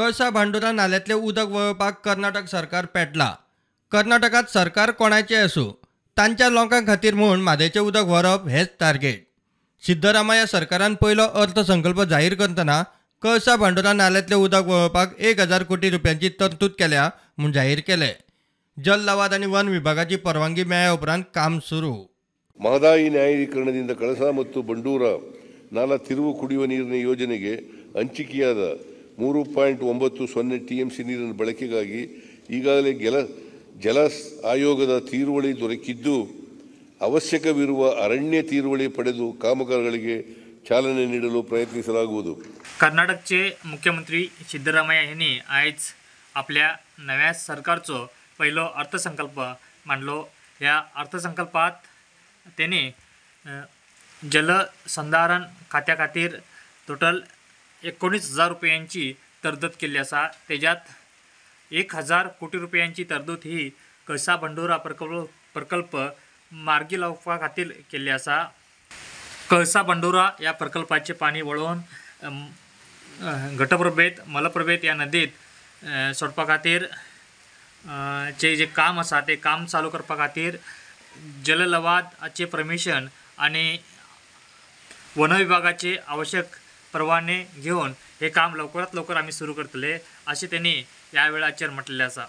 कळसा भांडुरा नाल्यातले उदक वळोवपाक कर्नाटक सरकार पेटला कर्नाटकात सरकार कोणाचे असो तांच्या लोकां खातीर म्हूण मादेचे उदक व्हरप हेच टार्गेट सिद्धरामय्या सरकारान पहिलो अर्थसंकल्प जाहीर करतना कळसा भांडुरा नाल्यातले उदक वळपाक एक हजार कोटी रुपयांची तरतूद केल्या म्हूण जाहीर केलें आणि वन विभागाची परवानगी मेळ्या उपरांत काम सुरू सुरू न्यायाधिकरण कळसा ಮತ್ತು बंडूरा नाला ತಿರುವು ಕುಡಿಯುವ ನೀರಿನ योजनेगे ಹಂಚಿಕೆಯಾದ ಮೂರು ಪಾಯಿಂಟ್ ಒಂಬತ್ತು ಸೊನ್ನೆ ಟಿ ಎಂ ಸಿ ನೀರಿನ ಬಳಕೆಗಾಗಿ ಈಗಾಗಲೇ ಜಲ ಆಯೋಗದ ತೀರುವಳಿ ದೊರಕಿದ್ದು ಅವಶ್ಯಕವಿರುವ ಅರಣ್ಯ ತೀರುವಳಿ ಪಡೆದು ಕಾಮಗಾರಿಗಳಿಗೆ ಚಾಲನೆ ನೀಡಲು ಪ್ರಯತ್ನಿಸಲಾಗುವುದು ಕರ್ನಾಟಕचे मुख्यमंत्री ಸಿದ್ದರಾಮಯ್ಯ यांनी आयज आपल्या नव्या सरकारचो पहिलो अर्थसंकल्प मांडलो ह्या अर्थसंकल्पात तेणी जलसंधारण खात्या खातीर टोटल एकोणीस हजार रुपयांची तरतूद केली असा त्याच्यात एक हजार कोटी रुपयांची तरतूद ही कसा भंडोरा प्रकल्प प्रकल्प मार्गी लावपा खातीर केल्ली असा कळसा बंडोरा या प्रकल्पाचे पाणी वळवून घटप्रभेत मलप्रभेत या नदीत सोडपा खातीर जे जे काम असा ते काम चालू करपा खातीर जललवादाचे परमिशन आणि वनविभागाचे आवश्यक परवाने घेऊन हे काम लवकरात लवकर आम्ही सुरू करतले असे त्यांनी वेळाचेर म्हटलेले आसा